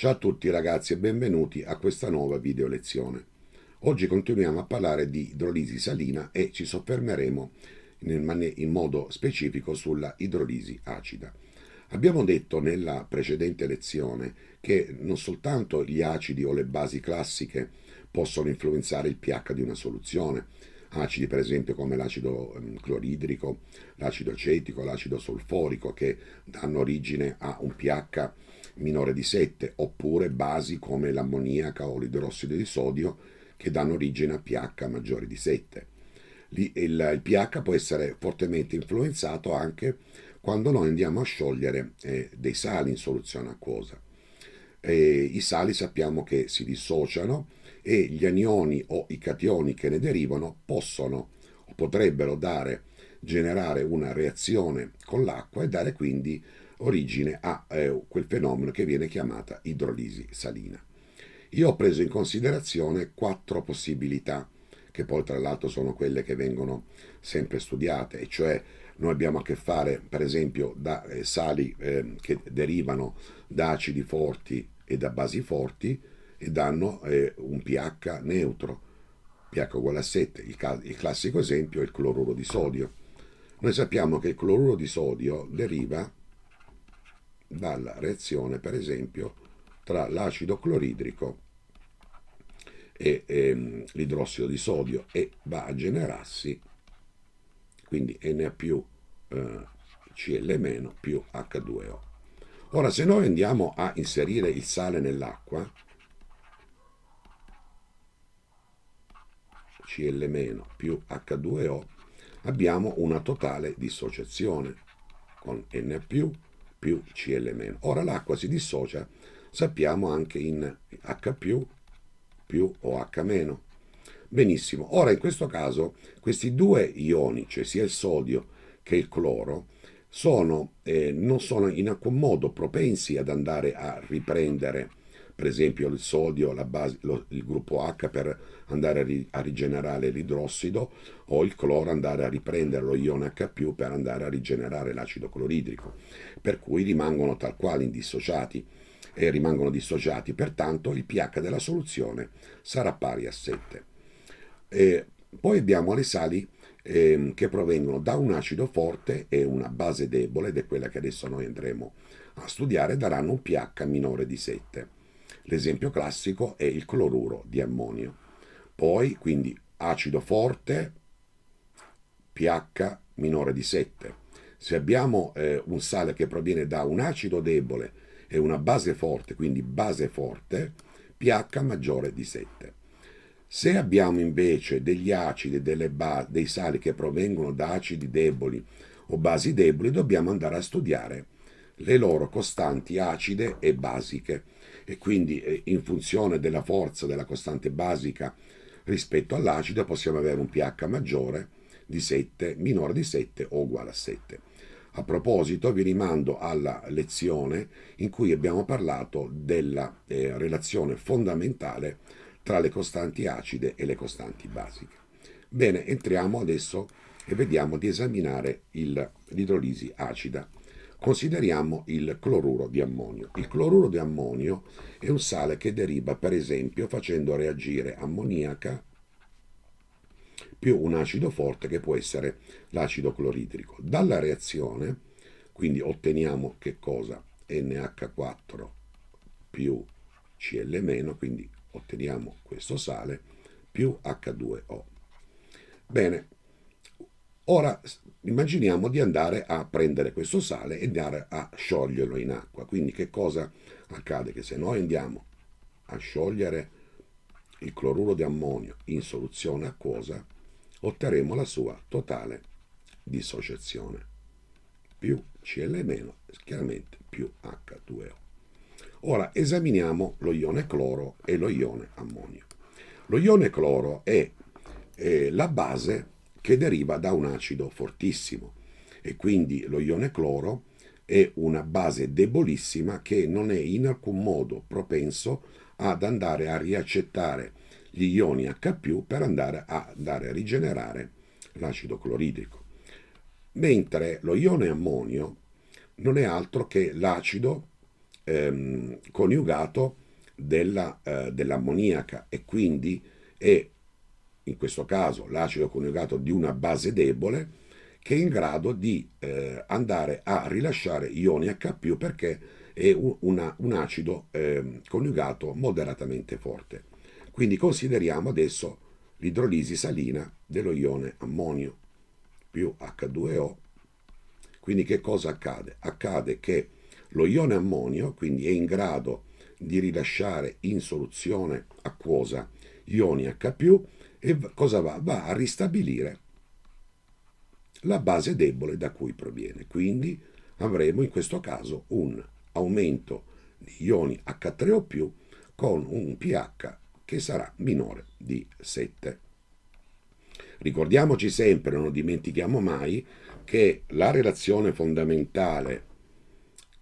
Ciao a tutti ragazzi e benvenuti a questa nuova video lezione. Oggi continuiamo a parlare di idrolisi salina e ci soffermeremo in, modo specifico sulla idrolisi acida. Abbiamo detto nella precedente lezione che non soltanto gli acidi o le basi classiche possono influenzare il pH di una soluzione, acidi per esempio come l'acido ehm, cloridrico, l'acido acetico, l'acido solforico che danno origine a un pH minore di 7, oppure basi come l'ammoniaca o l'idrossido di sodio che danno origine a pH maggiori di 7. Il, il, pH può essere fortemente influenzato anche quando noi andiamo a sciogliere eh, dei sali in soluzione acquosa. E I sali sappiamo che si dissociano e gli anioni o i cationi che ne derivano possono o potrebbero dare generare una reazione con l'acqua e dare quindi origine a eh, quel fenomeno che viene chiamata idrolisi salina. Io ho preso in considerazione quattro possibilità, che poi tra l'altro sono quelle che vengono sempre studiate, e cioè noi abbiamo a che fare per esempio da eh, sali eh, che derivano da acidi forti e da basi forti e danno eh, un pH neutro, pH uguale a 7, il, il classico esempio è il cloruro di sodio noi sappiamo che il cloruro di sodio deriva dalla reazione, per esempio, tra l'acido cloridrico e, e ehm, l'idrossido di sodio e va a generarsi quindi Na più eh, Cl- più H2O. Ora, se noi andiamo a inserire il sale nell'acqua, Cl- più H2O, abbiamo una totale dissociazione con N più più Cl-. Ora l'acqua si dissocia, sappiamo anche in H più più o H-. Benissimo, ora in questo caso questi due ioni, cioè sia il sodio che il cloro, sono, eh, non sono in alcun modo propensi ad andare a riprendere per esempio il sodio, base, lo, il gruppo H per andare a, ri, a, rigenerare l'idrossido o il cloro andare a riprendere lo ione H per andare a rigenerare l'acido cloridrico, per cui rimangono tal quali indissociati e rimangono dissociati, pertanto il pH della soluzione sarà pari a 7. E poi abbiamo le sali eh, che provengono da un acido forte e una base debole, ed è quella che adesso noi andremo a studiare, daranno un pH minore di 7. L'esempio classico è il cloruro di ammonio. Poi, quindi, acido forte, pH minore di 7. Se abbiamo eh, un sale che proviene da un acido debole e una base forte, quindi base forte, pH maggiore di 7. Se abbiamo invece degli acidi, dei sali che provengono da acidi deboli o basi deboli, dobbiamo andare a studiare le loro costanti acide e basiche e quindi eh, in funzione della forza della costante basica rispetto all'acido possiamo avere un pH maggiore di 7, minore di 7 o uguale a 7. A proposito vi rimando alla lezione in cui abbiamo parlato della eh, relazione fondamentale tra le costanti acide e le costanti basiche. Bene, entriamo adesso e vediamo di esaminare l'idrolisi acida. Consideriamo il cloruro di ammonio. Il cloruro di ammonio è un sale che deriva, per esempio, facendo reagire ammoniaca più un acido forte che può essere l'acido cloridrico. Dalla reazione, quindi otteniamo che cosa? NH4 più Cl-, quindi otteniamo questo sale più H2O. Bene, Ora immaginiamo di andare a prendere questo sale e andare a scioglierlo in acqua. Quindi che cosa accade? Che se noi andiamo a sciogliere il cloruro di ammonio in soluzione acquosa, otterremo la sua totale dissociazione. Più Cl- chiaramente più H2O. Ora esaminiamo lo ione cloro e lo ione ammonio. Lo ione cloro è, è eh, la base che deriva da un acido fortissimo e quindi lo ione cloro è una base debolissima che non è in alcun modo propenso ad andare a riaccettare gli ioni H per andare a, andare a rigenerare l'acido cloridrico. Mentre lo ione ammonio non è altro che l'acido ehm, coniugato eh, dell'ammoniaca e quindi è in questo caso l'acido coniugato di una base debole, che è in grado di eh, andare a rilasciare ioni H perché è un, una, un acido eh, coniugato moderatamente forte. Quindi consideriamo adesso l'idrolisi salina dello ione ammonio più H2O. Quindi che cosa accade? Accade che lo ione ammonio quindi è in grado di rilasciare in soluzione acquosa ioni H e cosa va? Va a ristabilire la base debole da cui proviene. Quindi avremo in questo caso un aumento di ioni H3O con un pH che sarà minore di 7. Ricordiamoci sempre, non dimentichiamo mai, che la relazione fondamentale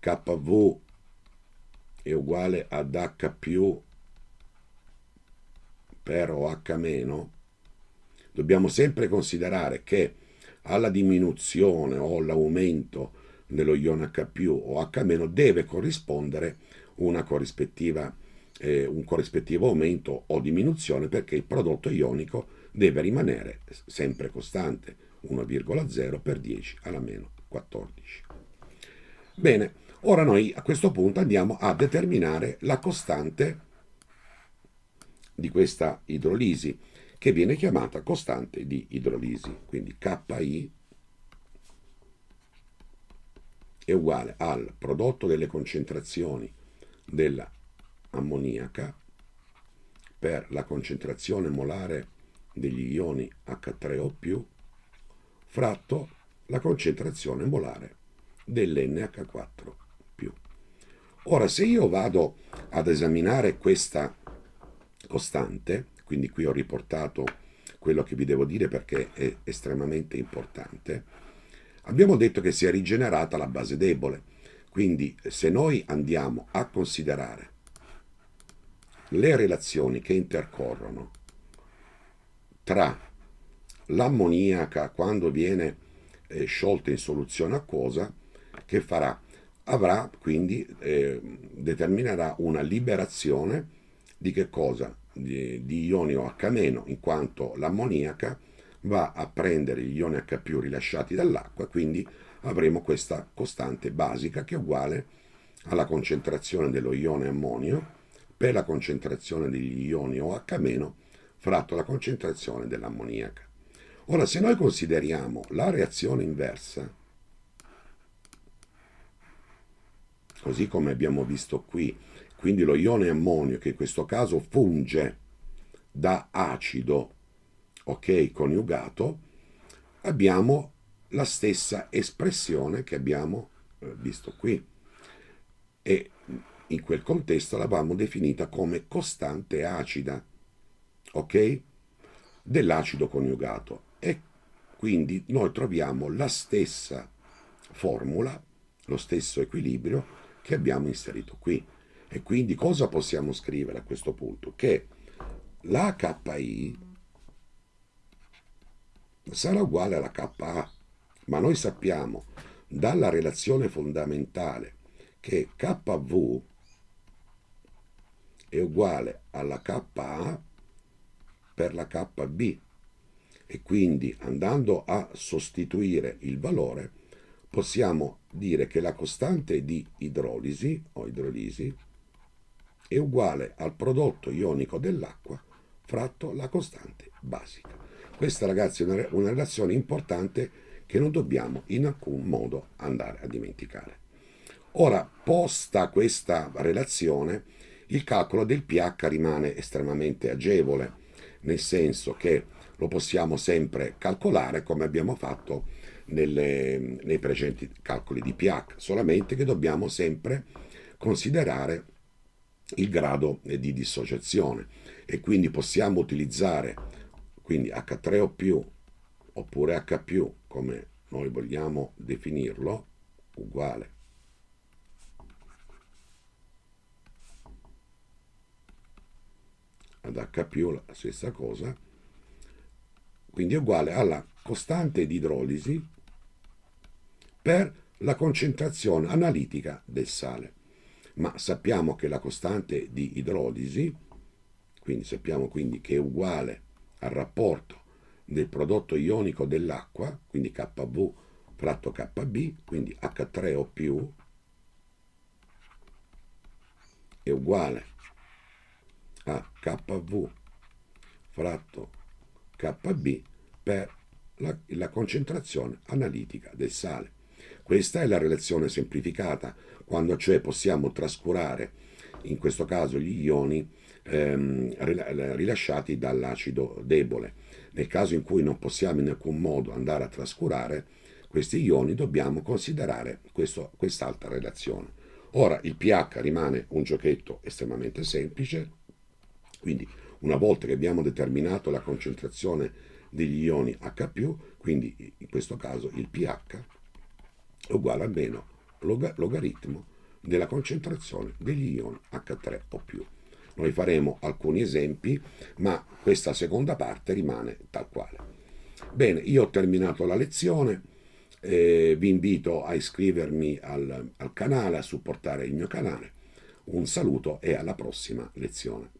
KV è uguale ad H più per OH-, dobbiamo sempre considerare che alla diminuzione o all'aumento dello ion H o H- deve corrispondere una corrispettiva, eh, un corrispettivo aumento o diminuzione perché il prodotto ionico deve rimanere sempre costante, 1,0 per 10 alla meno 14. Bene, ora noi a questo punto andiamo a determinare la costante di questa idrolisi, che viene chiamata costante di idrolisi, quindi KI è uguale al prodotto delle concentrazioni dell'ammoniaca per la concentrazione molare degli ioni H3O+, fratto la concentrazione molare dell'NH4+. Ora, se io vado ad esaminare questa costante, quindi qui ho riportato quello che vi devo dire perché è estremamente importante, abbiamo detto che si è rigenerata la base debole, quindi se noi andiamo a considerare le relazioni che intercorrono tra l'ammoniaca quando viene eh, sciolta in soluzione acquosa, che farà? Avrà quindi, eh, determinerà una liberazione di che cosa? Di, di ionio H-, in quanto l'ammoniaca va a prendere gli ioni H rilasciati dall'acqua, quindi avremo questa costante basica che è uguale alla concentrazione dello ione ammonio per la concentrazione degli ioni OH- fratto la concentrazione dell'ammoniaca. Ora, se noi consideriamo la reazione inversa, così come abbiamo visto qui quindi lo ione ammonio che in questo caso funge da acido ok coniugato, abbiamo la stessa espressione che abbiamo eh, visto qui e in quel contesto l'avevamo definita come costante acida, ok? Dell'acido coniugato e quindi noi troviamo la stessa formula, lo stesso equilibrio che abbiamo inserito qui. E quindi cosa possiamo scrivere a questo punto? Che la KI sarà uguale alla KA, ma noi sappiamo dalla relazione fondamentale che KV è uguale alla KA per la KB e quindi andando a sostituire il valore possiamo dire che la costante di idrolisi o idrolisi è uguale al prodotto ionico dell'acqua fratto la costante basica. Questa ragazzi è una, una relazione importante che non dobbiamo in alcun modo andare a dimenticare. Ora, posta questa relazione, il calcolo del pH rimane estremamente agevole, nel senso che lo possiamo sempre calcolare come abbiamo fatto nelle, nei precedenti calcoli di pH, solamente che dobbiamo sempre considerare il grado eh, di dissociazione e quindi possiamo utilizzare quindi H3O più oppure H più come noi vogliamo definirlo uguale ad H più la stessa cosa quindi è uguale alla costante di idrolisi per la concentrazione analitica del sale ma sappiamo che la costante di idrolisi, quindi sappiamo quindi che è uguale al rapporto del prodotto ionico dell'acqua, quindi KV fratto KB, quindi H3O più, è uguale a KV fratto KB per la, la concentrazione analitica del sale. Questa è la relazione semplificata, quando cioè possiamo trascurare, in questo caso, gli ioni ehm, rilasciati dall'acido debole. Nel caso in cui non possiamo in alcun modo andare a trascurare questi ioni, dobbiamo considerare questo, quest'altra relazione. Ora, il pH rimane un giochetto estremamente semplice, quindi una volta che abbiamo determinato la concentrazione degli ioni H+, quindi in questo caso il pH, uguale a meno log logaritmo della concentrazione degli ion H3 o più. Noi faremo alcuni esempi, ma questa seconda parte rimane tal quale. Bene, io ho terminato la lezione, eh, vi invito a iscrivermi al, al canale, a supportare il mio canale. Un saluto e alla prossima lezione.